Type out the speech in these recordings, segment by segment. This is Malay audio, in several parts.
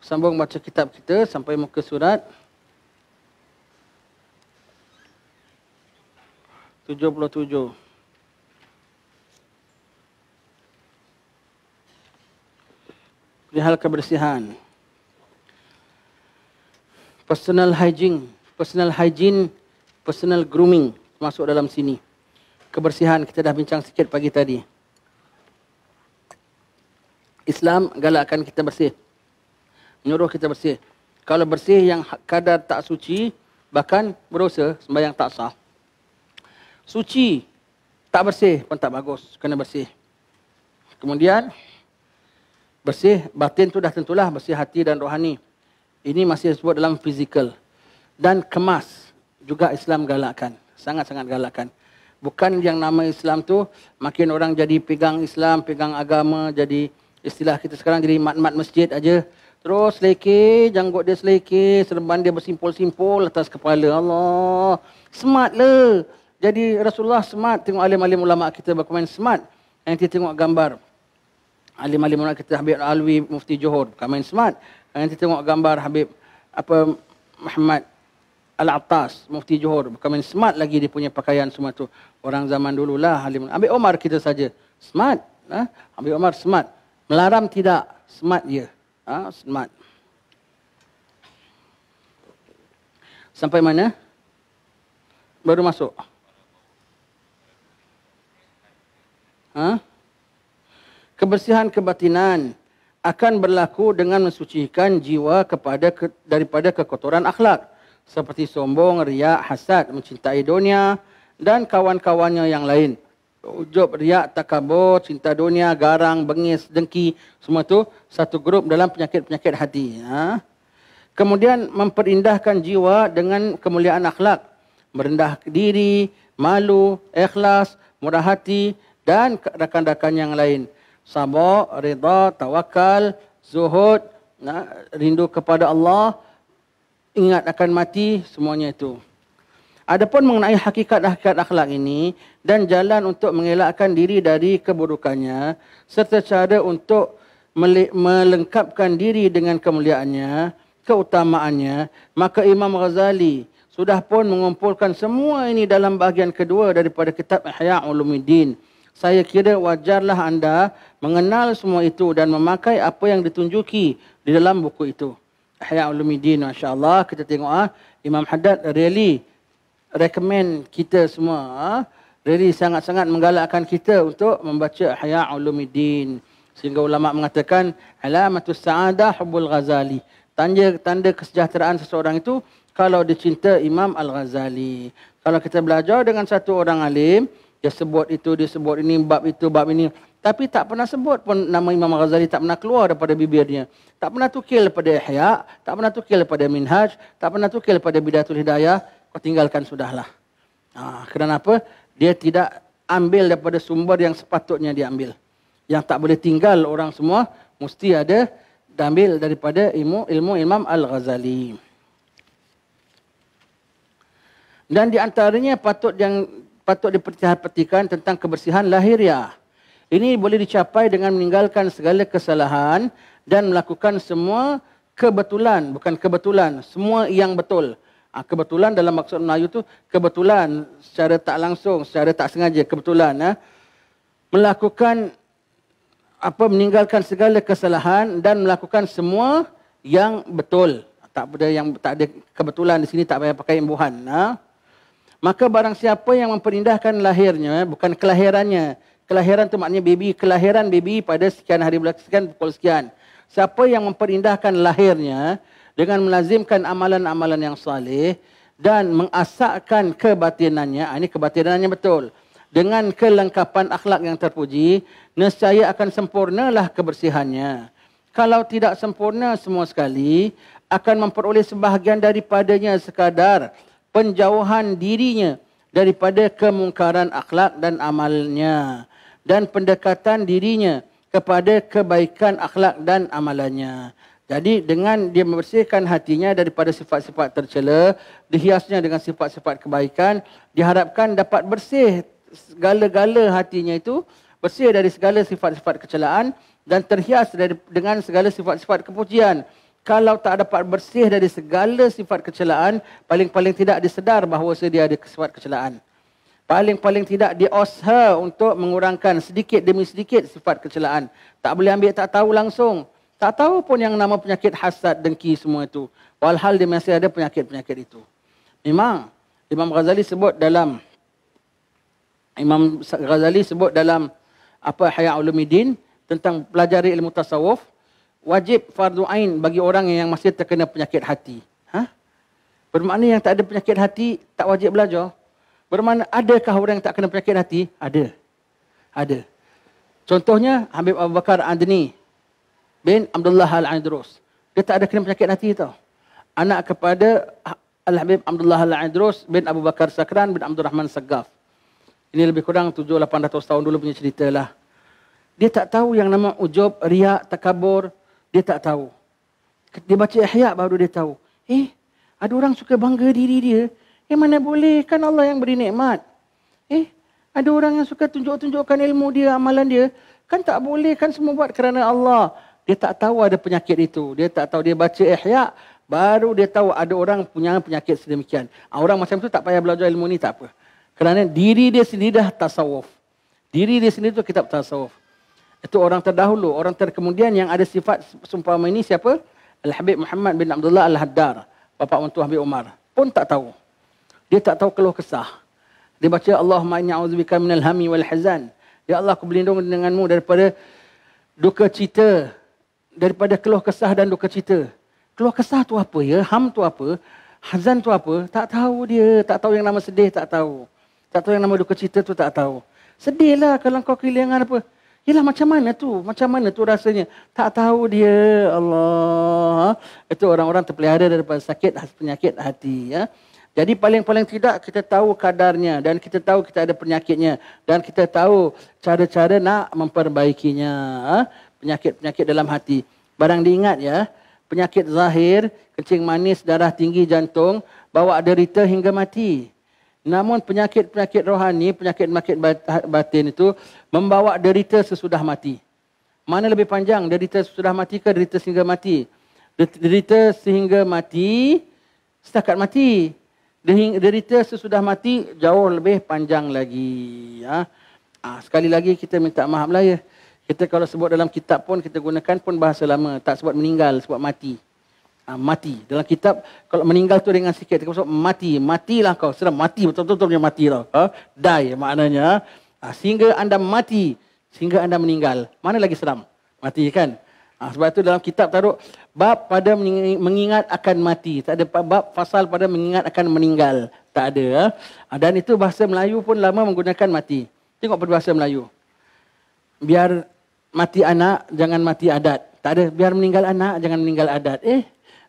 sambung baca kitab kita sampai muka surat 77 perihal kebersihan personal hygiene personal hygiene personal grooming masuk dalam sini kebersihan kita dah bincang sikit pagi tadi Islam galakkan kita bersih menyuruh kita bersih. Kalau bersih yang ha- kadar tak suci, bahkan berdosa, sembahyang tak sah. Suci, tak bersih pun tak bagus, kena bersih. Kemudian, bersih batin tu dah tentulah bersih hati dan rohani. Ini masih disebut dalam fizikal. Dan kemas juga Islam galakkan. Sangat-sangat galakkan. Bukan yang nama Islam tu makin orang jadi pegang Islam, pegang agama, jadi istilah kita sekarang jadi mat-mat masjid aja. Terus leke, janggut dia seleke, serban dia bersimpul-simpul atas kepala. Allah, smart le. Jadi Rasulullah smart tengok alim-alim ulama kita berkomen smart. Yang kita tengok gambar alim-alim ulama kita Habib Alwi Mufti Johor berkomen smart. Yang kita tengok gambar Habib apa Muhammad Al-Attas Mufti Johor berkomen smart lagi dia punya pakaian semua tu. Orang zaman dululah alim. Ambil Omar kita saja. Smart. Ha? Ambil Omar smart. Melaram tidak. Smart dia. Yeah ha, smart. Sampai mana? Baru masuk. Ha? Kebersihan kebatinan akan berlaku dengan mensucikan jiwa kepada ke, daripada kekotoran akhlak seperti sombong, riak, hasad, mencintai dunia dan kawan-kawannya yang lain ujub riak takabur cinta dunia garang bengis dengki semua tu satu grup dalam penyakit-penyakit hati ha? kemudian memperindahkan jiwa dengan kemuliaan akhlak merendah diri malu ikhlas murah hati dan rakan-rakan yang lain sabar redha tawakal zuhud rindu kepada Allah ingat akan mati semuanya itu Adapun mengenai hakikat-hakikat akhlak ini dan jalan untuk mengelakkan diri dari keburukannya serta cara untuk melengkapkan diri dengan kemuliaannya, keutamaannya, maka Imam Ghazali sudah pun mengumpulkan semua ini dalam bahagian kedua daripada kitab Ihya Ulumuddin. Saya kira wajarlah anda mengenal semua itu dan memakai apa yang ditunjuki di dalam buku itu. Ihya Ulumuddin, Masya Allah. Kita tengok ah, Imam Haddad really recommend kita semua ha, really sangat-sangat menggalakkan kita untuk membaca Ihya Ulumuddin sehingga ulama mengatakan alamatus saadah hubbul ghazali tanda tanda kesejahteraan seseorang itu kalau dicinta Imam Al-Ghazali kalau kita belajar dengan satu orang alim dia sebut itu dia sebut ini bab itu bab ini tapi tak pernah sebut pun nama Imam Al-Ghazali tak pernah keluar daripada bibirnya tak pernah tukil daripada Ihya tak pernah tukil daripada Minhaj tak pernah tukil daripada Bidatul Hidayah kau tinggalkan sudahlah. Ah, kerana apa? Dia tidak ambil daripada sumber yang sepatutnya diambil. Yang tak boleh tinggal orang semua mesti ada ambil daripada ilmu ilmu Imam Al-Ghazali. Dan di antaranya patut yang patut diperhatikan tentang kebersihan lahiriah. Ini boleh dicapai dengan meninggalkan segala kesalahan dan melakukan semua kebetulan, bukan kebetulan, semua yang betul. Ha, kebetulan dalam maksud Melayu tu kebetulan secara tak langsung, secara tak sengaja kebetulan ya. melakukan apa meninggalkan segala kesalahan dan melakukan semua yang betul. Tak ada yang tak ada kebetulan di sini tak payah pakai imbuhan. Ha. Maka barang siapa yang memperindahkan lahirnya, bukan kelahirannya. Kelahiran tu maknanya baby, kelahiran baby pada sekian hari belakang, sekian pukul sekian. Siapa yang memperindahkan lahirnya, dengan melazimkan amalan-amalan yang salih dan mengasakkan kebatinannya. Ah, ini kebatinannya betul. Dengan kelengkapan akhlak yang terpuji, nescaya akan sempurnalah kebersihannya. Kalau tidak sempurna semua sekali, akan memperoleh sebahagian daripadanya sekadar penjauhan dirinya daripada kemungkaran akhlak dan amalnya dan pendekatan dirinya kepada kebaikan akhlak dan amalannya. Jadi dengan dia membersihkan hatinya daripada sifat-sifat tercela, dihiasnya dengan sifat-sifat kebaikan, diharapkan dapat bersih segala-gala hatinya itu, bersih dari segala sifat-sifat kecelaan dan terhias dari, dengan segala sifat-sifat kepujian. Kalau tak dapat bersih dari segala sifat kecelaan, paling-paling tidak disedar bahawa dia ada sifat kecelaan. Paling-paling tidak diosha untuk mengurangkan sedikit demi sedikit sifat kecelaan. Tak boleh ambil tak tahu langsung. Tak tahu pun yang nama penyakit hasad, dengki semua itu. Walhal dia masih ada penyakit-penyakit itu. Memang Imam Ghazali sebut dalam Imam Ghazali sebut dalam apa Hayat Ulumuddin tentang pelajari ilmu tasawuf wajib fardu ain bagi orang yang masih terkena penyakit hati. Ha? Bermakna yang tak ada penyakit hati tak wajib belajar. Bermakna adakah orang yang tak kena penyakit hati? Ada. Ada. Contohnya Habib Abu Bakar Adni bin Abdullah Al-Andrus. Dia tak ada kena penyakit hati tau. Anak kepada Al-Habib Abdullah Al-Andrus bin Abu Bakar Sakran bin Abdul Rahman Saggaf. Ini lebih kurang 7-800 tahun dulu punya cerita lah. Dia tak tahu yang nama ujub, riak, takabur. Dia tak tahu. Dia baca ihya baru dia tahu. Eh, ada orang suka bangga diri dia. Eh, mana boleh? Kan Allah yang beri nikmat. Eh, ada orang yang suka tunjuk-tunjukkan ilmu dia, amalan dia. Kan tak boleh. Kan semua buat kerana Allah dia tak tahu ada penyakit itu. Dia tak tahu dia baca ihya baru dia tahu ada orang punya penyakit sedemikian. Ah, orang macam tu tak payah belajar ilmu ni tak apa. Kerana diri dia sendiri dah tasawuf. Diri dia sendiri tu kitab tasawuf. Itu orang terdahulu, orang terkemudian yang ada sifat sumpah ini siapa? Al-Habib Muhammad bin Abdullah Al-Haddar, bapa mentua Habib Umar. Pun tak tahu. Dia tak tahu keluh kesah. Dia baca Allahumma inni a'udzubika minal hami wal hazan. Ya Allah aku berlindung denganmu daripada duka cita, daripada keluh kesah dan duka cita. Keluh kesah tu apa ya? Ham tu apa? Hazan tu apa? Tak tahu dia. Tak tahu yang nama sedih, tak tahu. Tak tahu yang nama duka cita tu, tak tahu. Sedihlah kalau kau kehilangan apa. Yalah macam mana tu? Macam mana tu rasanya? Tak tahu dia. Allah. Itu orang-orang terpelihara daripada sakit penyakit hati. Ya. Jadi paling-paling tidak kita tahu kadarnya dan kita tahu kita ada penyakitnya dan kita tahu cara-cara nak memperbaikinya. Ha penyakit-penyakit dalam hati. Barang diingat ya, penyakit zahir, kencing manis, darah tinggi, jantung, bawa derita hingga mati. Namun penyakit-penyakit rohani, penyakit-penyakit ha-, batin itu membawa derita sesudah mati. Mana lebih panjang, derita sesudah mati ke derita sehingga mati? Derita sehingga mati, setakat mati. Derita sesudah mati, jauh lebih panjang lagi. Ya. Ah, sekali lagi kita minta maaf lah ya. Kita kalau sebut dalam kitab pun kita gunakan pun bahasa lama. Tak sebut meninggal, sebut mati. Ha, mati. Dalam kitab, kalau meninggal tu dengan sikit. Kita sebut mati. Matilah kau. Sudah mati. Betul-betul punya mati lah Ha? Die maknanya. Ha, sehingga anda mati. Sehingga anda meninggal. Mana lagi seram? Mati kan? Ha, sebab itu dalam kitab taruh bab pada mengingat akan mati. Tak ada bab fasal pada mengingat akan meninggal. Tak ada. Ha? Dan itu bahasa Melayu pun lama menggunakan mati. Tengok peribahasa Melayu. Biar mati anak, jangan mati adat. Tak ada, biar meninggal anak, jangan meninggal adat. Eh,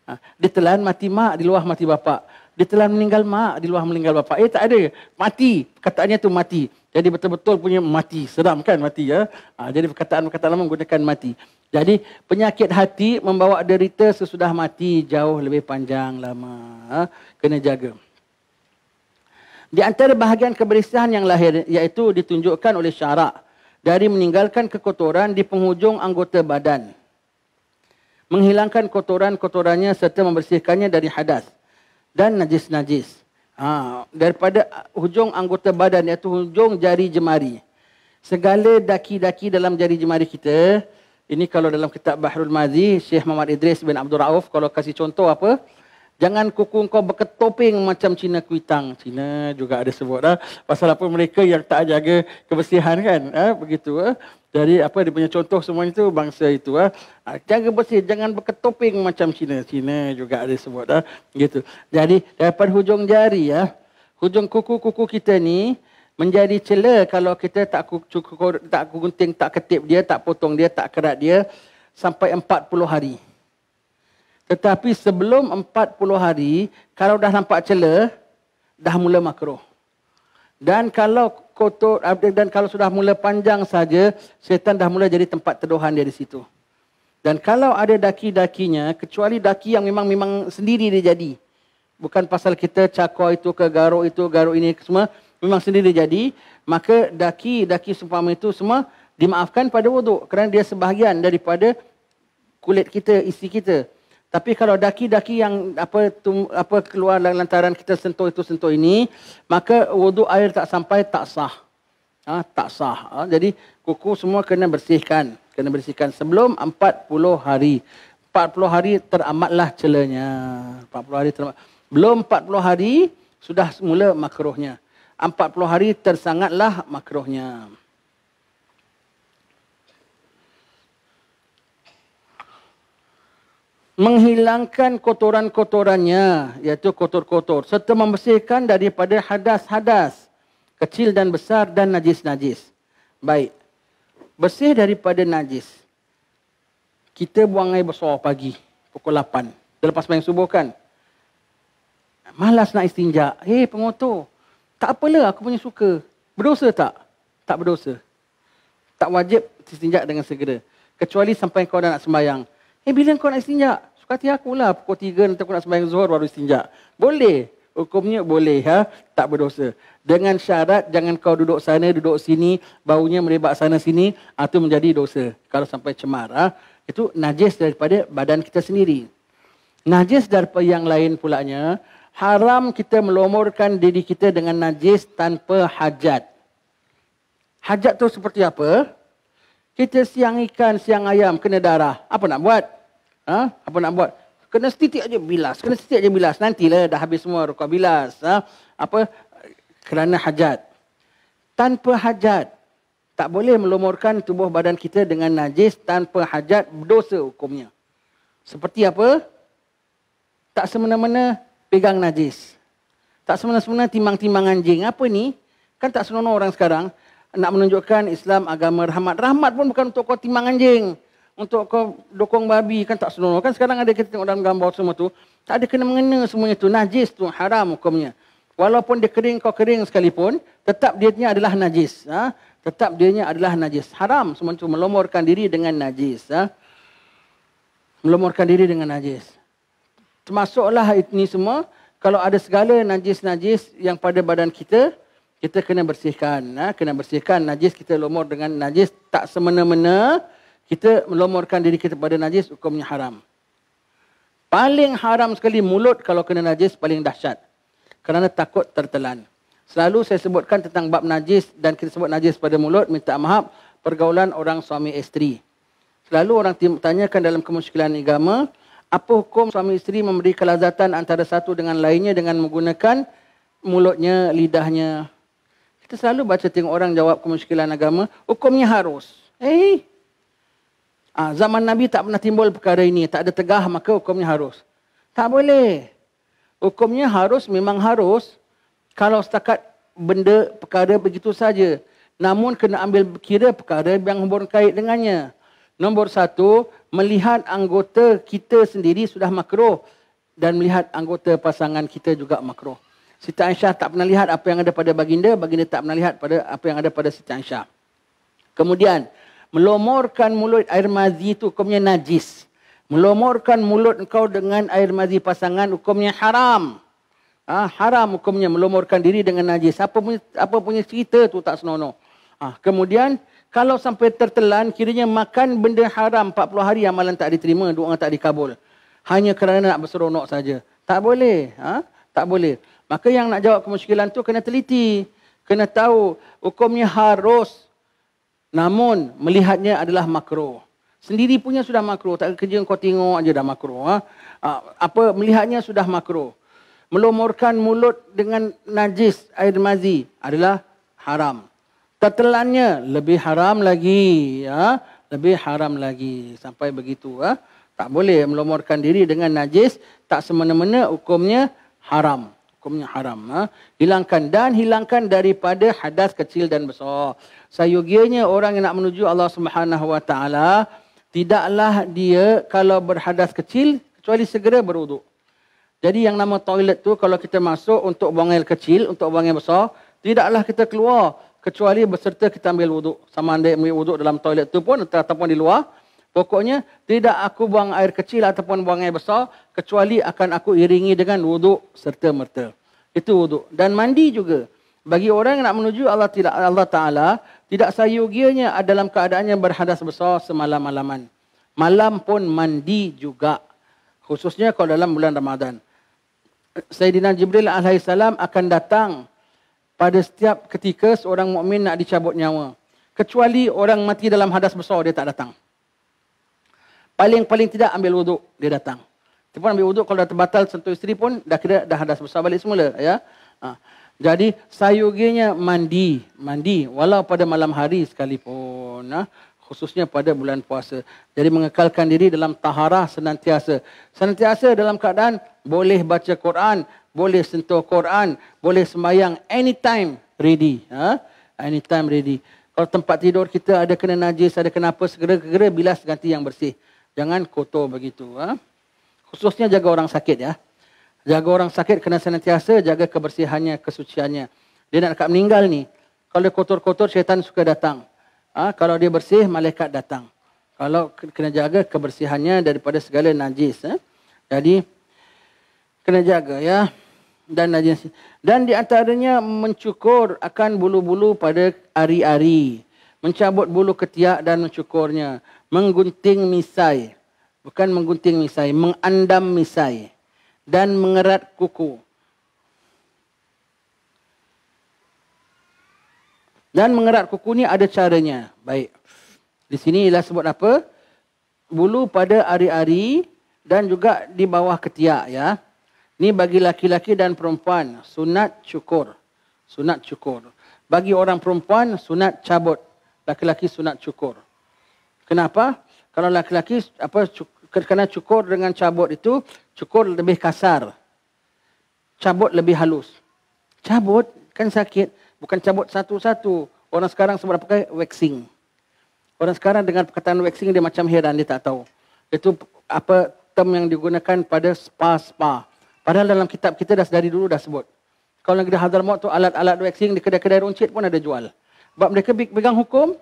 ah, ditelan mati mak, di luar mati bapak. Ditelan meninggal mak, di luar meninggal bapa Eh, tak ada. Mati, kataannya tu mati. Jadi betul-betul punya mati. Seram kan mati ya. Ha, jadi perkataan-perkataan lama menggunakan mati. Jadi penyakit hati membawa derita sesudah mati jauh lebih panjang lama. Ha, kena jaga. Di antara bahagian keberisahan yang lahir iaitu ditunjukkan oleh syarak dari meninggalkan kekotoran di penghujung anggota badan. Menghilangkan kotoran-kotorannya serta membersihkannya dari hadas dan najis-najis. Ha, daripada hujung anggota badan iaitu hujung jari jemari. Segala daki-daki dalam jari jemari kita, ini kalau dalam kitab Bahrul Mazi, Syekh Muhammad Idris bin Abdul Rauf, kalau kasih contoh apa, Jangan kuku kau berketoping macam Cina Kuitang. Cina juga ada sebut dah. Pasal apa mereka yang tak jaga kebersihan kan. Ha, begitu. Ha. Jadi apa dia punya contoh semua itu bangsa itu. Ha. Jaga bersih. Jangan berketoping macam Cina. Cina juga ada sebut dah. Begitu. Jadi daripada hujung jari. ya, ha, Hujung kuku-kuku kita ni menjadi celah kalau kita tak cukup tak gunting tak ketip dia tak potong dia tak kerat dia sampai 40 hari tetapi sebelum 40 hari, kalau dah nampak celah, dah mula makruh. Dan kalau kotor dan kalau sudah mula panjang saja, setan dah mula jadi tempat teduhan dia di situ. Dan kalau ada daki-dakinya, kecuali daki yang memang memang sendiri dia jadi. Bukan pasal kita cakor itu ke garuk itu, garuk ini semua, memang sendiri dia jadi. Maka daki-daki sumpama itu semua dimaafkan pada wuduk. Kerana dia sebahagian daripada kulit kita, isi kita. Tapi kalau daki-daki yang apa tum, apa keluar dalam lantaran kita sentuh itu sentuh ini, maka wuduk air tak sampai tak sah. Ha, tak sah. Ha, jadi kuku semua kena bersihkan. Kena bersihkan sebelum 40 hari. 40 hari teramatlah celanya. 40 hari teramat. Belum 40 hari, sudah mula makruhnya. 40 hari tersangatlah makruhnya. menghilangkan kotoran-kotorannya, iaitu kotor-kotor, serta membersihkan daripada hadas-hadas, kecil dan besar dan najis-najis. Baik, bersih daripada najis. Kita buang air besar pagi, pukul 8, selepas main subuh kan. Malas nak istinja. Hei, eh, pengotor, tak apalah aku punya suka. Berdosa tak? Tak berdosa. Tak wajib istinja dengan segera. Kecuali sampai kau dah nak sembayang. Eh, bila kau nak istinjak? Kati aku lah pukul tiga nanti aku nak sembahyang zuhur baru istinja. Boleh. Hukumnya boleh. Ha? Tak berdosa. Dengan syarat jangan kau duduk sana, duduk sini. Baunya merebak sana sini. Itu ah, menjadi dosa. Kalau sampai cemara, Ha? Itu najis daripada badan kita sendiri. Najis daripada yang lain pulaknya. Haram kita melomorkan diri kita dengan najis tanpa hajat. Hajat tu seperti apa? Kita siang ikan, siang ayam, kena darah. Apa nak buat? ha? apa nak buat? Kena setitik aja bilas, kena setitik aja bilas. Nantilah dah habis semua rukuk bilas. Ha? Apa? Kerana hajat. Tanpa hajat, tak boleh melumurkan tubuh badan kita dengan najis tanpa hajat dosa hukumnya. Seperti apa? Tak semena-mena pegang najis. Tak semena-mena timang-timang anjing. Apa ni? Kan tak senonoh orang sekarang nak menunjukkan Islam agama rahmat. Rahmat pun bukan untuk kau timang anjing untuk kau dokong babi kan tak senonoh kan sekarang ada kita tengok dalam gambar semua tu tak ada kena mengena semuanya tu najis tu haram hukumnya walaupun dia kering kau kering sekalipun tetap dia nya adalah najis ha? tetap dia nya adalah najis haram semua tu melomorkan diri dengan najis ha? melomorkan diri dengan najis termasuklah ini semua kalau ada segala najis-najis yang pada badan kita kita kena bersihkan ha? kena bersihkan najis kita lomor dengan najis tak semena-mena kita melomorkan diri kita pada najis hukumnya haram. Paling haram sekali mulut kalau kena najis paling dahsyat. Kerana takut tertelan. Selalu saya sebutkan tentang bab najis dan kita sebut najis pada mulut minta maaf pergaulan orang suami isteri. Selalu orang tanyakan dalam kemusykilan agama apa hukum suami isteri memberi kelazatan antara satu dengan lainnya dengan menggunakan mulutnya, lidahnya. Kita selalu baca tengok orang jawab kemusykilan agama, hukumnya harus. Eh, hey. Ha, zaman Nabi tak pernah timbul perkara ini. Tak ada tegah maka hukumnya harus. Tak boleh. Hukumnya harus memang harus. Kalau setakat benda perkara begitu saja. Namun kena ambil kira perkara yang berkait dengannya. Nombor satu, melihat anggota kita sendiri sudah makro Dan melihat anggota pasangan kita juga makro. Siti Aisyah tak pernah lihat apa yang ada pada baginda. Baginda tak pernah lihat pada apa yang ada pada Siti Aisyah. Kemudian, melomorkan mulut air mazi itu hukumnya najis. Melomorkan mulut engkau dengan air mazi pasangan hukumnya haram. Ha, haram hukumnya melomorkan diri dengan najis. Apa punya, apa punya cerita tu tak senonoh. Ha, kemudian kalau sampai tertelan kiranya makan benda haram 40 hari amalan tak diterima, doa tak dikabul. Hanya kerana nak berseronok saja. Tak boleh. Ha? Tak boleh. Maka yang nak jawab kemusykilan tu kena teliti. Kena tahu hukumnya harus Namun melihatnya adalah makro. Sendiri punya sudah makro. Tak kerja kau tengok aja dah makro. Ha? Ah, apa melihatnya sudah makro. Melomorkan mulut dengan najis air mazi adalah haram. Tertelannya lebih haram lagi. Ya? Lebih haram lagi. Sampai begitu. Ha? Tak boleh melomorkan diri dengan najis. Tak semena-mena hukumnya haram. Hukumnya haram. Ha? Hilangkan dan hilangkan daripada hadas kecil dan besar. Sayugianya orang yang nak menuju Allah Subhanahu Wa Taala tidaklah dia kalau berhadas kecil kecuali segera berwuduk. Jadi yang nama toilet tu kalau kita masuk untuk buang air kecil, untuk buang air besar, tidaklah kita keluar kecuali berserta kita ambil wuduk. Sama ada ambil wuduk dalam toilet tu pun atau ataupun di luar. Pokoknya tidak aku buang air kecil ataupun buang air besar kecuali akan aku iringi dengan wuduk serta merta. Itu wuduk dan mandi juga. Bagi orang yang nak menuju Allah Taala, tidak sayugianya dalam keadaannya berhadas besar semalam-malaman. Malam pun mandi juga. Khususnya kalau dalam bulan Ramadan. Sayyidina Jibril AS akan datang pada setiap ketika seorang mukmin nak dicabut nyawa. Kecuali orang mati dalam hadas besar, dia tak datang. Paling-paling tidak ambil wuduk, dia datang. Dia pun ambil wuduk kalau dah terbatal sentuh isteri pun, dah kira dah hadas besar balik semula. Ya? Ha. Jadi sayuginya mandi, mandi walau pada malam hari sekalipun. nah, khususnya pada bulan puasa. Jadi mengekalkan diri dalam taharah senantiasa. Senantiasa dalam keadaan boleh baca Quran, boleh sentuh Quran, boleh semayang anytime ready. Ha? Anytime ready. Kalau tempat tidur kita ada kena najis, ada kena kenapa, segera-gera bilas ganti yang bersih. Jangan kotor begitu. Ha? Khususnya jaga orang sakit ya. Jaga orang sakit kena senantiasa jaga kebersihannya, kesuciannya. Dia nak dekat meninggal ni. Kalau dia kotor-kotor, syaitan suka datang. Ha? Kalau dia bersih, malaikat datang. Kalau kena jaga kebersihannya daripada segala najis. Eh? Jadi, kena jaga ya. Dan najis. Dan di antaranya mencukur akan bulu-bulu pada ari-ari. Mencabut bulu ketiak dan mencukurnya. Menggunting misai. Bukan menggunting misai. Mengandam misai dan mengerat kuku. Dan mengerat kuku ni ada caranya. Baik. Di sini ialah sebut apa? Bulu pada ari-ari dan juga di bawah ketiak ya. Ini bagi laki-laki dan perempuan. Sunat cukur. Sunat cukur. Bagi orang perempuan, sunat cabut. Laki-laki sunat cukur. Kenapa? Kalau laki-laki apa kerana cukur dengan cabut itu cukur lebih kasar. Cabut lebih halus. Cabut kan sakit, bukan cabut satu-satu. Orang sekarang semua pakai waxing. Orang sekarang dengan perkataan waxing dia macam heran dia tak tahu. Itu apa term yang digunakan pada spa spa. Padahal dalam kitab kita dah dari dulu dah sebut. Kalau dah Hadramaut tu alat-alat waxing di kedai-kedai runcit pun ada jual. Sebab mereka pegang hukum,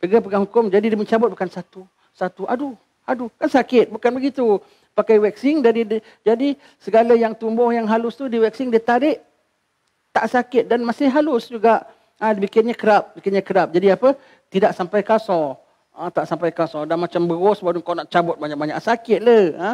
pegang pegang hukum jadi dia mencabut bukan satu, satu aduh. Aduh, kan sakit. Bukan begitu. Pakai waxing, dari jadi segala yang tumbuh yang halus tu di waxing, dia tarik. Tak sakit dan masih halus juga. Ha, bikinnya kerap, bikinnya kerap. Jadi apa? Tidak sampai kasar. Ha, tak sampai kasar. Dah macam berus baru kau nak cabut banyak-banyak. Sakit le. Ha?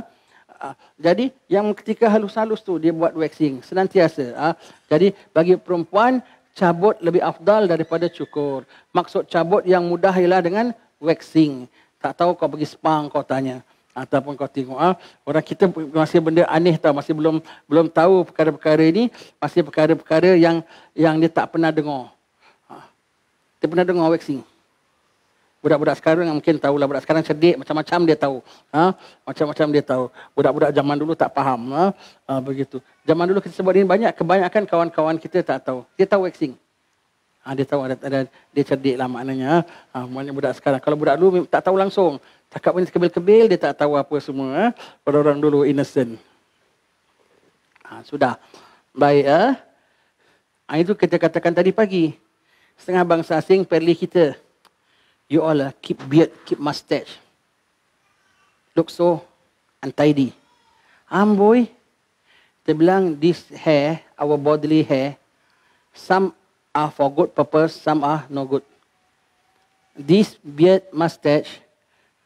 Ha, jadi yang ketika halus-halus tu dia buat waxing. Senantiasa. Ha? Jadi bagi perempuan, cabut lebih afdal daripada cukur. Maksud cabut yang mudah ialah dengan waxing. Tak tahu kau pergi spang kau tanya ataupun kau tengok ah orang kita masih benda aneh tau masih belum belum tahu perkara-perkara ini masih perkara-perkara yang yang dia tak pernah dengar. Ha. Dia pernah dengar waxing. Budak-budak sekarang mungkin tahu lah. Budak sekarang cerdik macam-macam dia tahu. Ha? Macam-macam dia tahu. Budak-budak zaman dulu tak faham. Ha? Ha, begitu. Zaman dulu kita sebut ini banyak. Kebanyakan kawan-kawan kita tak tahu. Dia tahu waxing. Ha, dia tahu ada, ada dia cerdik lah maknanya. Ha, maknanya budak sekarang. Kalau budak dulu tak tahu langsung. Cakap pun sekebil-kebil, dia tak tahu apa semua. Eh. Pada orang dulu innocent. Ha, sudah. Baik. Eh. Ha, itu kita katakan tadi pagi. Setengah bangsa asing, perli kita. You all uh, keep beard, keep mustache. Look so untidy. Amboi, dia bilang this hair, our bodily hair, some are for good purpose, some are no good. This beard mustache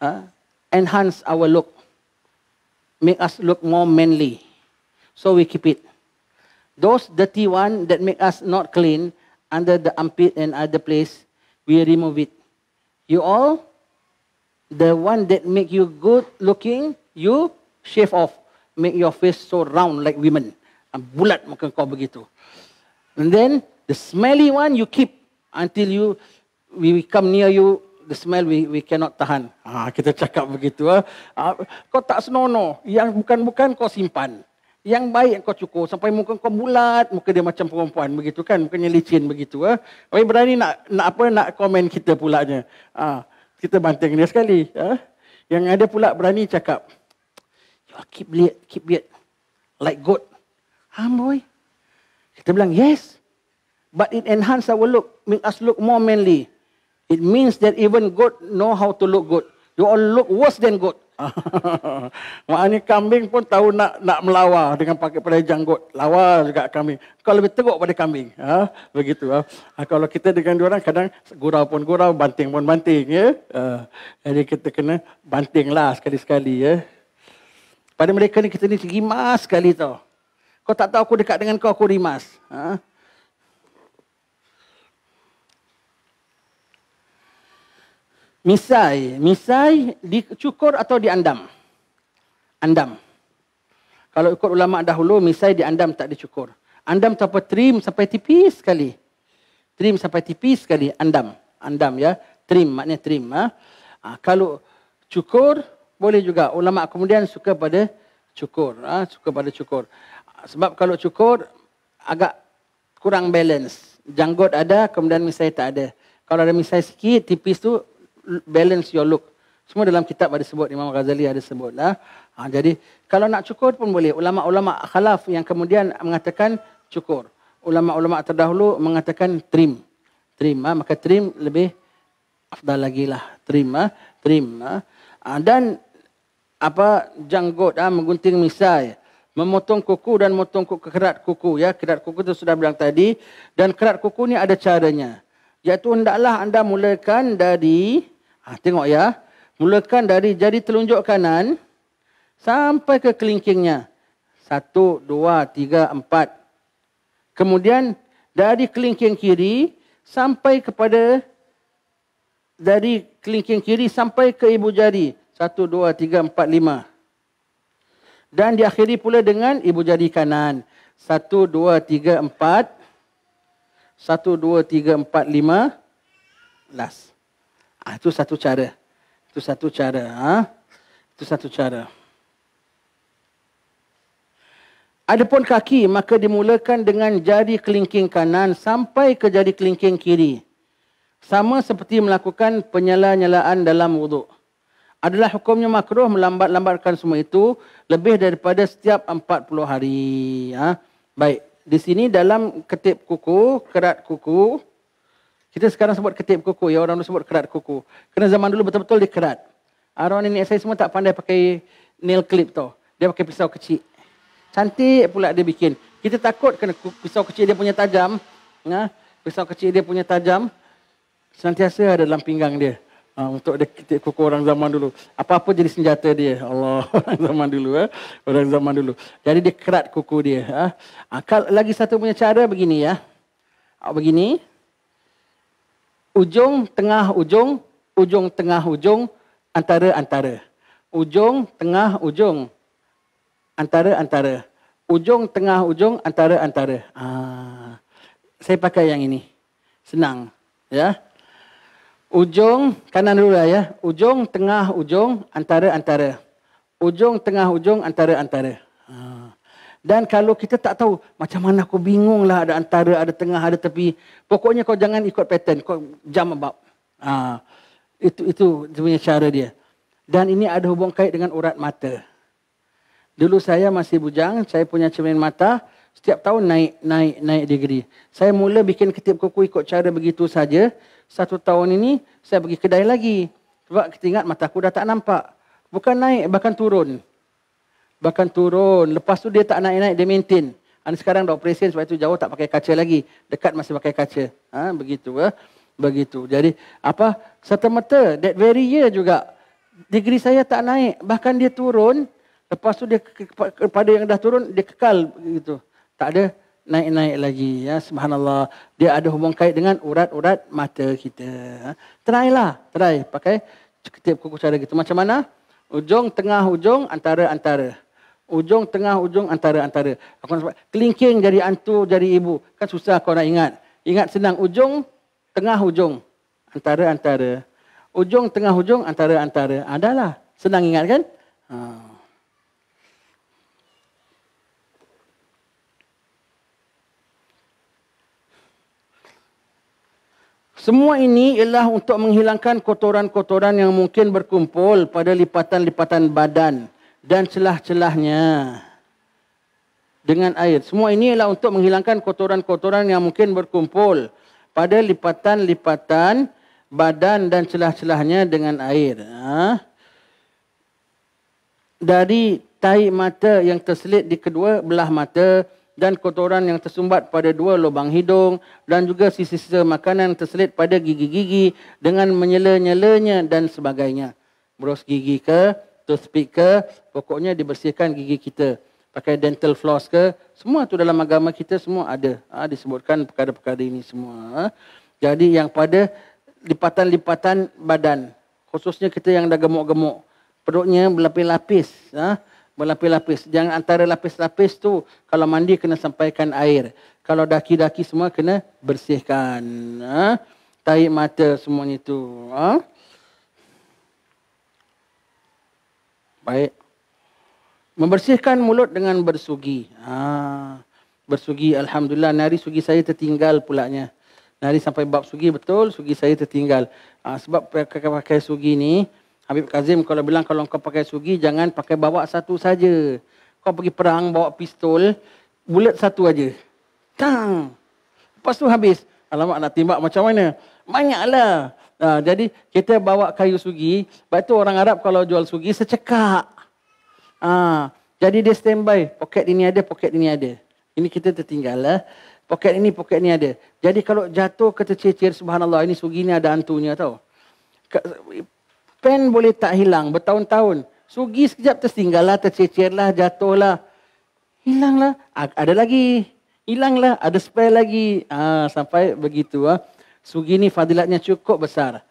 uh, enhance our look, make us look more manly. So we keep it. Those dirty ones that make us not clean under the armpit and other place, we remove it. You all, the one that make you good looking, you shave off, make your face so round like women. Ah, bulat muka kau begitu. And then, The smelly one you keep until you we, come near you the smell we we cannot tahan. Ha, kita cakap begitu ah. Ha. Ha, kau tak senono. Yang bukan-bukan kau simpan. Yang baik kau cukur sampai muka kau bulat, muka dia macam perempuan begitu kan, mukanya licin begitu ah. Ha. Kau berani nak nak apa nak komen kita pula pulanya. Ha, kita banting dia sekali ha. Yang ada pula berani cakap. You keep it keep it Like goat. Amboi. Ha, kita bilang yes. But it enhance our look, make us look more manly. It means that even God know how to look good. You all look worse than good. Maknanya kambing pun tahu nak nak melawa dengan pakai pelai janggut. Lawa juga kami. Kalau lebih teguk pada kambing. Ha? Begitu. Ha? ha kalau kita dengan dua orang, kadang gurau pun gurau, banting pun banting. Ya? Ha, jadi kita kena bantinglah sekali-sekali. Ya? Pada mereka ni, kita ni rimas sekali tau. Kau tak tahu aku dekat dengan kau, aku rimas. Ha? Misai, misai dicukur atau diandam? Andam. Kalau ikut ulama dahulu, misai diandam tak dicukur. Andam tak apa, trim sampai tipis sekali. Trim sampai tipis sekali, andam. Andam ya, trim maknanya trim. Ha? Ha, kalau cukur, boleh juga. Ulama kemudian suka pada cukur. Ha? Suka pada cukur. Sebab kalau cukur, agak kurang balance. Janggut ada, kemudian misai tak ada. Kalau ada misai sikit, tipis tu balance your look. Semua dalam kitab ada sebut, Imam Ghazali ada sebut. Lah. Ha, jadi, kalau nak cukur pun boleh. Ulama-ulama khalaf yang kemudian mengatakan cukur. Ulama-ulama terdahulu mengatakan trim. Trim, ha? maka trim lebih afdal lagi lah. Trim, ha? trim. Ha? Ha, dan, apa janggut, ha? menggunting misai. Memotong kuku dan memotong kuku, kerat kuku. ya Kerat kuku itu sudah bilang tadi. Dan kerat kuku ni ada caranya. Iaitu hendaklah anda mulakan dari... Ha, tengok ya. Mulakan dari jari telunjuk kanan sampai ke kelingkingnya. Satu, dua, tiga, empat. Kemudian dari kelingking kiri sampai kepada dari kelingking kiri sampai ke ibu jari. Satu, dua, tiga, empat, lima. Dan diakhiri pula dengan ibu jari kanan. Satu, dua, tiga, empat. Satu, dua, tiga, empat, lima. Last. Ha, ah, itu satu cara. Itu satu cara. Ha? Itu satu cara. Adapun kaki, maka dimulakan dengan jari kelingking kanan sampai ke jari kelingking kiri. Sama seperti melakukan penyala-nyalaan dalam wuduk. Adalah hukumnya makruh melambat-lambatkan semua itu lebih daripada setiap 40 hari. Ha? Baik, di sini dalam ketip kuku, kerat kuku, kita sekarang sebut ketip kuku, ya orang dulu sebut kerat kuku. Kena zaman dulu betul-betul dia kerat. Orang ini saya semua tak pandai pakai nail clip tu. Dia pakai pisau kecil. Cantik pula dia bikin. Kita takut kena pisau kecil dia punya tajam. Ya, pisau kecil dia punya tajam. Sentiasa ada dalam pinggang dia. Uh, untuk dia ketip kuku orang zaman dulu. Apa-apa jadi senjata dia. Allah, orang zaman dulu. Eh? Orang zaman dulu. Jadi dia kerat kuku dia. Eh? Uh, lagi satu punya cara begini ya. Uh, begini ujung tengah ujung ujung tengah ujung antara antara ujung tengah ujung antara antara ujung tengah ujung antara antara ah saya pakai yang ini senang ya ujung kanan dulu lah ya ujung tengah ujung antara antara ujung tengah ujung antara antara dan kalau kita tak tahu, macam mana aku bingung lah ada antara, ada tengah, ada tepi. Pokoknya kau jangan ikut pattern, kau jump about. Ha. Itu, itu punya cara dia. Dan ini ada hubung kait dengan urat mata. Dulu saya masih bujang, saya punya cermin mata, setiap tahun naik, naik, naik degree. Saya mula bikin ketip kuku ikut cara begitu saja. Satu tahun ini, saya pergi kedai lagi. Sebab kita ingat mata aku dah tak nampak. Bukan naik, bahkan turun bahkan turun. Lepas tu dia tak naik-naik, dia maintain. Dan sekarang dah operation sebab itu jauh tak pakai kaca lagi. Dekat masih pakai kaca. Ha, begitu. Ya. Begitu. Jadi apa serta merta that very year juga degree saya tak naik bahkan dia turun lepas tu dia kepada yang dah turun dia kekal begitu tak ada naik-naik lagi ya subhanallah dia ada hubung kait dengan urat-urat mata kita ha? try lah try pakai ketip kuku cara gitu macam mana ujung tengah ujung antara antara Ujung, tengah, ujung, antara, antara. Aku nak sebut, kelingking jari antu, jari ibu. Kan susah kau nak ingat. Ingat senang, ujung, tengah, ujung. Antara, antara. Ujung, tengah, ujung, antara, antara. Adalah. Senang ingat kan? Ha. Semua ini ialah untuk menghilangkan kotoran-kotoran yang mungkin berkumpul pada lipatan-lipatan badan dan celah-celahnya dengan air. Semua ini ialah untuk menghilangkan kotoran-kotoran yang mungkin berkumpul pada lipatan-lipatan badan dan celah-celahnya dengan air. Ha? Dari tahi mata yang terselit di kedua belah mata dan kotoran yang tersumbat pada dua lubang hidung dan juga sisa-sisa makanan terselit pada gigi-gigi dengan menyela-nyelanya dan sebagainya. Bros gigi ke, toothpick ke, pokoknya dibersihkan gigi kita. Pakai dental floss ke, semua tu dalam agama kita semua ada. Ha, disebutkan perkara-perkara ini semua. Jadi yang pada lipatan-lipatan badan, khususnya kita yang dah gemuk-gemuk, perutnya berlapis-lapis. Ha? Berlapis-lapis. Jangan antara lapis-lapis tu, kalau mandi kena sampaikan air. Kalau daki-daki semua kena bersihkan. Ha? Tahi mata semuanya tu. Ha? Baik. Membersihkan mulut dengan bersugi. Ha. Bersugi, Alhamdulillah. Nari sugi saya tertinggal pulaknya. Nari sampai bab sugi betul, sugi saya tertinggal. Ha. sebab pakai, pakai sugi ni, Habib Kazim kalau bilang kalau kau pakai sugi, jangan pakai bawa satu saja. Kau pergi perang, bawa pistol, bulat satu aja. Tang. Lepas tu habis. Alamak nak timbak macam mana? Banyaklah. Ha, jadi kita bawa kayu sugi. Sebab itu orang Arab kalau jual sugi secekak. Ha, ah, jadi dia standby. Poket ini ada, poket ini ada. Ini kita tertinggal lah. Poket ini, poket ini ada. Jadi kalau jatuh ke tercecer, subhanallah, ini sugi ini ada hantunya tau. Pen boleh tak hilang bertahun-tahun. Sugi sekejap tertinggal lah, tercecer lah, jatuh lah. Hilang lah. Ada lagi. Hilang lah. Ada spare lagi. Ha, sampai begitu Ha sugi ini fadilatnya cukup besar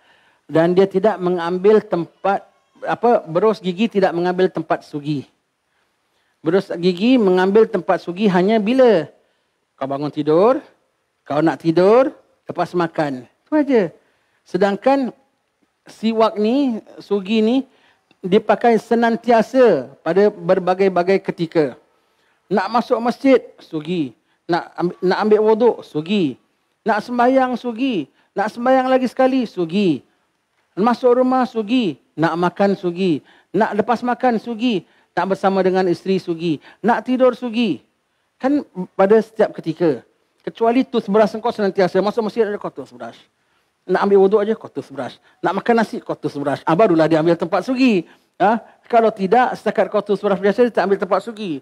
dan dia tidak mengambil tempat apa berus gigi tidak mengambil tempat sugi. Berus gigi mengambil tempat sugi hanya bila kau bangun tidur, kau nak tidur, lepas makan. Itu aja. Sedangkan siwak ni, sugi ni dipakai senantiasa pada berbagai-bagai ketika. Nak masuk masjid, sugi. Nak ambil, nak ambil wuduk, sugi. Nak sembahyang, sugi. Nak sembahyang lagi sekali, sugi. Masuk rumah, sugi. Nak makan, sugi. Nak lepas makan, sugi. Nak bersama dengan isteri, sugi. Nak tidur, sugi. Kan pada setiap ketika. Kecuali toothbrush kau senantiasa. Masuk mesin ada kotor toothbrush. Nak ambil wuduk aja kotor toothbrush. Nak makan nasi kotor toothbrush. Ah, barulah dia ambil tempat sugi. Ha? Kalau tidak, setakat kotor toothbrush biasa, dia tak ambil tempat sugi.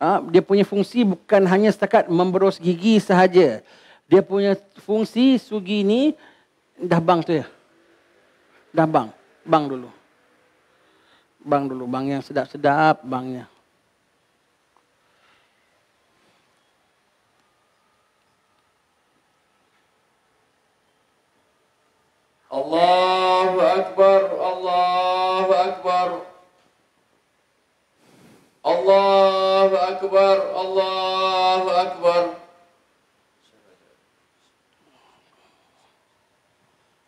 Ha? Dia punya fungsi bukan hanya setakat memberus gigi sahaja dia punya fungsi sugi ni dah bang tu ya. Dah bang, bang dulu. Bang dulu, bang yang sedap-sedap bangnya. Allahu Akbar, Allahu Akbar. Allahu Akbar, Allahu Akbar. Allahu Akbar.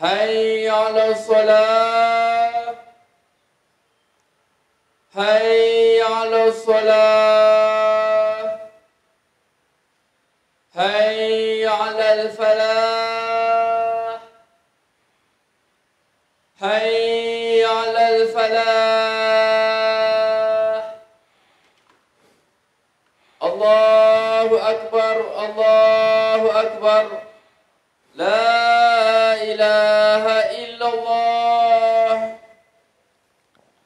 حي على الصلاة حي على الصلاة حي على الفلاح حي على الفلاح الله أكبر الله أكبر لا ilaha illallah.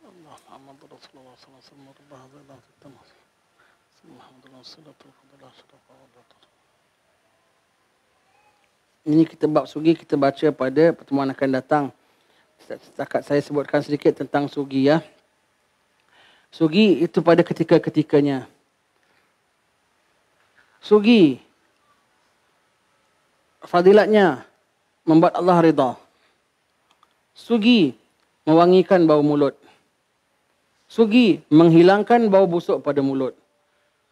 Allah Muhammad Rasulullah sallallahu alaihi wasallam berbahagia dalam tamas. Ini kita bab sugi kita baca pada pertemuan akan datang. Setakat saya sebutkan sedikit tentang sugi ya. Sugi itu pada ketika-ketikanya. Sugi. Fadilatnya membuat Allah reda. Sugi mewangikan bau mulut. Sugi menghilangkan bau busuk pada mulut.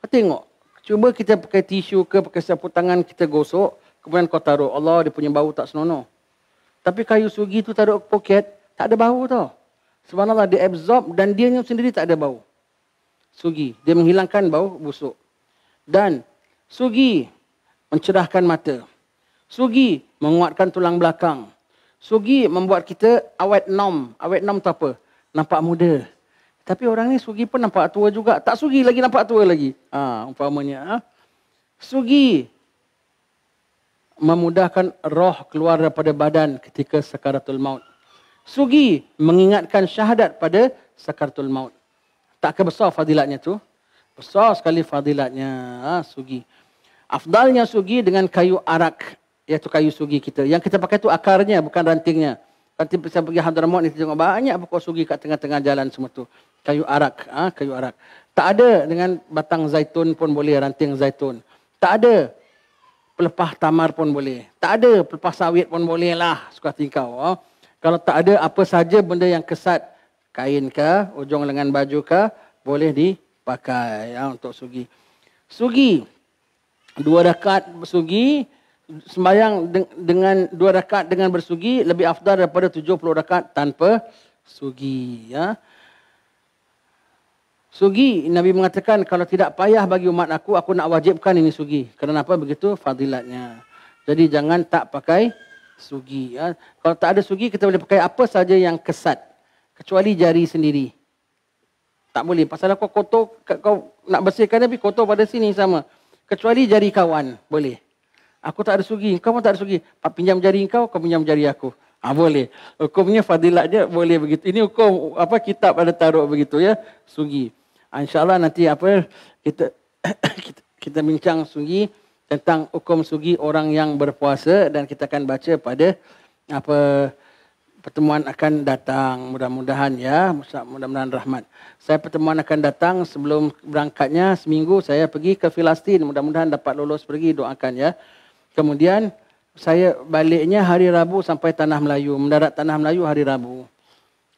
Kau tengok, cuba kita pakai tisu ke pakai sapu tangan kita gosok, kemudian kau taruh Allah dia punya bau tak senonoh. Tapi kayu sugi tu taruh ke poket, tak ada bau tau. Subhanallah dia absorb dan dia sendiri tak ada bau. Sugi, dia menghilangkan bau busuk. Dan sugi mencerahkan mata. Sugi menguatkan tulang belakang. Sugi membuat kita awet nom. Awet nom tu apa? Nampak muda. Tapi orang ni sugi pun nampak tua juga. Tak sugi lagi nampak tua lagi. Ha, umpamanya. Ha? Sugi memudahkan roh keluar daripada badan ketika sakaratul maut. Sugi mengingatkan syahadat pada sakaratul maut. Tak ke besar fadilatnya tu? Besar sekali fadilatnya. Ha, sugi. Afdalnya sugi dengan kayu arak. Ya, tu kayu sugi kita. Yang kita pakai tu akarnya bukan rantingnya. Nanti saya pergi Hadramaut ni tengok banyak pokok sugi kat tengah-tengah jalan semua tu. Kayu arak, ha? kayu arak. Tak ada dengan batang zaitun pun boleh ranting zaitun. Tak ada pelepah tamar pun boleh. Tak ada pelepah sawit pun boleh lah suka hati kau. Ha? Kalau tak ada apa saja benda yang kesat, kain ke, ujung lengan baju ke, boleh dipakai ya, untuk sugi. Sugi. Dua dekat sugi, sembahyang dengan dua rakaat dengan bersugi lebih afdal daripada 70 rakaat tanpa sugi ya sugi nabi mengatakan kalau tidak payah bagi umat aku aku nak wajibkan ini sugi kenapa begitu fadilatnya jadi jangan tak pakai sugi ya kalau tak ada sugi kita boleh pakai apa saja yang kesat kecuali jari sendiri tak boleh pasal aku kotor kau nak bersihkan tapi kotor pada sini sama kecuali jari kawan boleh aku tak ada sugi, kau pun tak ada sugi. Pak pinjam jari kau, kau pinjam jari aku. Ha, boleh. Hukumnya fadilat dia boleh begitu. Ini hukum apa kitab ada taruh begitu ya, sugi. Ha, InsyaAllah nanti apa kita kita, kita bincang sugi tentang hukum sugi orang yang berpuasa dan kita akan baca pada apa pertemuan akan datang mudah-mudahan ya mudah-mudahan rahmat. Saya pertemuan akan datang sebelum berangkatnya seminggu saya pergi ke Filastin mudah-mudahan dapat lolos pergi doakan ya. Kemudian saya baliknya hari Rabu sampai Tanah Melayu. Mendarat Tanah Melayu hari Rabu.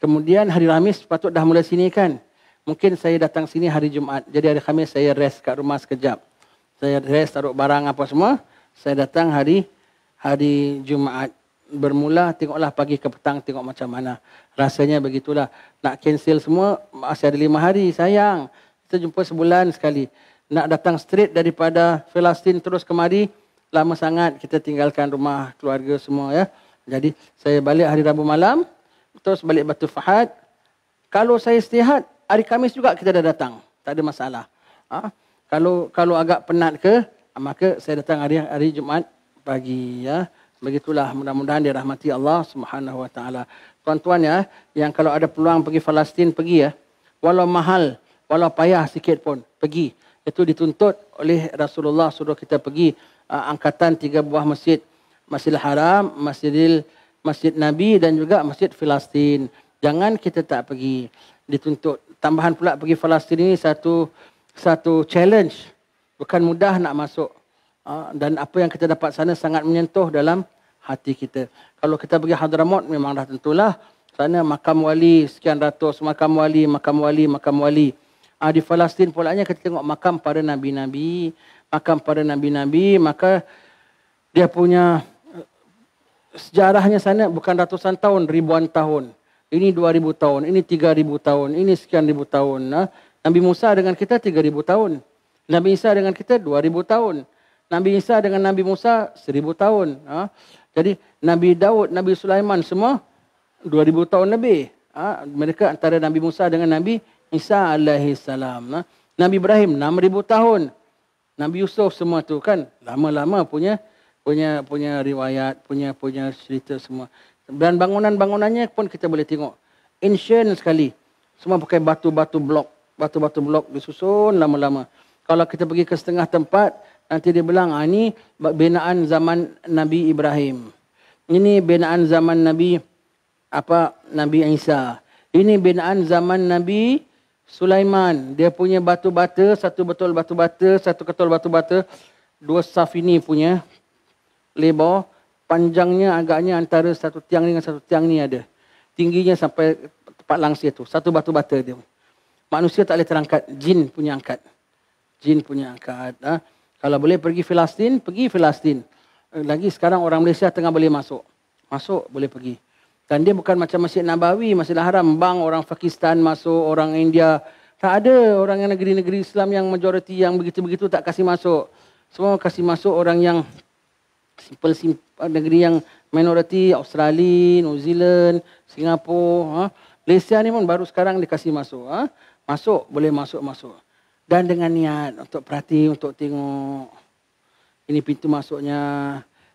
Kemudian hari Khamis patut dah mula sini kan. Mungkin saya datang sini hari Jumaat. Jadi hari Khamis saya rest kat rumah sekejap. Saya rest taruh barang apa semua. Saya datang hari hari Jumaat. Bermula tengoklah pagi ke petang tengok macam mana. Rasanya begitulah. Nak cancel semua masih ada lima hari. Sayang. Kita jumpa sebulan sekali. Nak datang straight daripada Filastin terus kemari lama sangat kita tinggalkan rumah keluarga semua ya. Jadi saya balik hari Rabu malam, terus balik Batu Fahad. Kalau saya istihad, hari Kamis juga kita dah datang. Tak ada masalah. Ha? Kalau kalau agak penat ke, ah, maka saya datang hari hari Jumaat pagi ya. Begitulah mudah-mudahan dirahmati Allah Subhanahu wa taala. Tuan-tuan ya, yang kalau ada peluang pergi Palestin pergi ya. Walau mahal, walau payah sikit pun, pergi. Itu dituntut oleh Rasulullah suruh kita pergi uh, angkatan tiga buah masjid Masjid Haram, Masjid Masjid Nabi dan juga Masjid Filastin. Jangan kita tak pergi dituntut. Tambahan pula pergi Filastin ini satu satu challenge. Bukan mudah nak masuk. Uh, dan apa yang kita dapat sana sangat menyentuh dalam hati kita. Kalau kita pergi Hadramaut memang dah tentulah. Sana makam wali, sekian ratus makam wali, makam wali, makam wali. Ah, di Filastin pula kita tengok makam para nabi-nabi makam pada nabi-nabi maka dia punya eh, sejarahnya sana bukan ratusan tahun ribuan tahun ini 2000 tahun ini 3000 tahun ini sekian ribu tahun eh. Nabi Musa dengan kita 3000 tahun Nabi Isa dengan kita 2000 tahun Nabi Isa dengan Nabi Musa 1000 tahun eh. jadi Nabi Daud Nabi Sulaiman semua 2000 tahun lebih mereka antara Nabi Musa dengan Nabi Isa alaihi salam Nabi Ibrahim 6000 tahun Nabi Yusuf semua tu kan lama-lama punya punya punya riwayat, punya punya cerita semua. Dan bangunan-bangunannya pun kita boleh tengok. Ancient sekali. Semua pakai batu-batu blok. Batu-batu blok disusun lama-lama. Kalau kita pergi ke setengah tempat, nanti dia bilang, ah, ini binaan zaman Nabi Ibrahim. Ini binaan zaman Nabi apa Nabi Isa. Ini binaan zaman Nabi Sulaiman, dia punya batu bata, satu betul batu bata, satu ketul batu bata, dua saf ini punya lebar, panjangnya agaknya antara satu tiang ni dengan satu tiang ni ada. Tingginya sampai tempat langsir tu, satu batu bata dia. Manusia tak boleh terangkat, jin punya angkat. Jin punya angkat. Ha? Kalau boleh pergi Filastin, pergi Filastin. Lagi sekarang orang Malaysia tengah boleh masuk. Masuk, boleh pergi kan dia bukan macam Masjid Nabawi, Masjid Haram, bang orang Pakistan masuk, orang India. Tak ada orang yang negeri-negeri Islam yang majoriti yang begitu-begitu tak kasih masuk. Semua kasih masuk orang yang simple, simple negeri yang minoriti, Australia, New Zealand, Singapura. Ha? Malaysia ni pun baru sekarang dia kasih masuk. Ha? Masuk, boleh masuk-masuk. Dan dengan niat untuk perhati, untuk tengok. Ini pintu masuknya,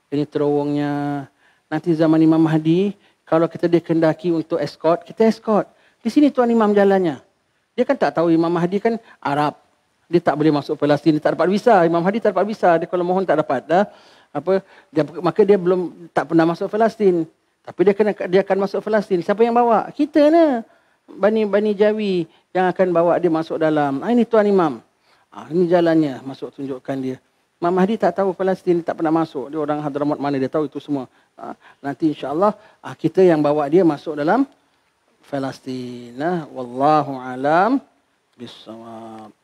ini terowongnya. Nanti zaman Imam Mahdi, kalau kita dikendaki untuk escort, kita escort. Di sini tuan imam jalannya. Dia kan tak tahu Imam Mahdi kan Arab. Dia tak boleh masuk Palestin, dia tak dapat visa. Imam Mahdi tak dapat visa. Dia kalau mohon tak dapat dah. Apa? Dia, maka dia belum tak pernah masuk Palestin. Tapi dia kena dia akan masuk Palestin. Siapa yang bawa? Kita na? Bani Bani Jawi yang akan bawa dia masuk dalam. Ah, ini tuan imam. Ah, ini jalannya masuk tunjukkan dia. Imam Mahdi tak tahu Palestin tak pernah masuk. Dia orang Hadramaut mana dia tahu itu semua. Ha, nanti insya-Allah ah kita yang bawa dia masuk dalam Palestin. Ha, wallahu alam bisawab.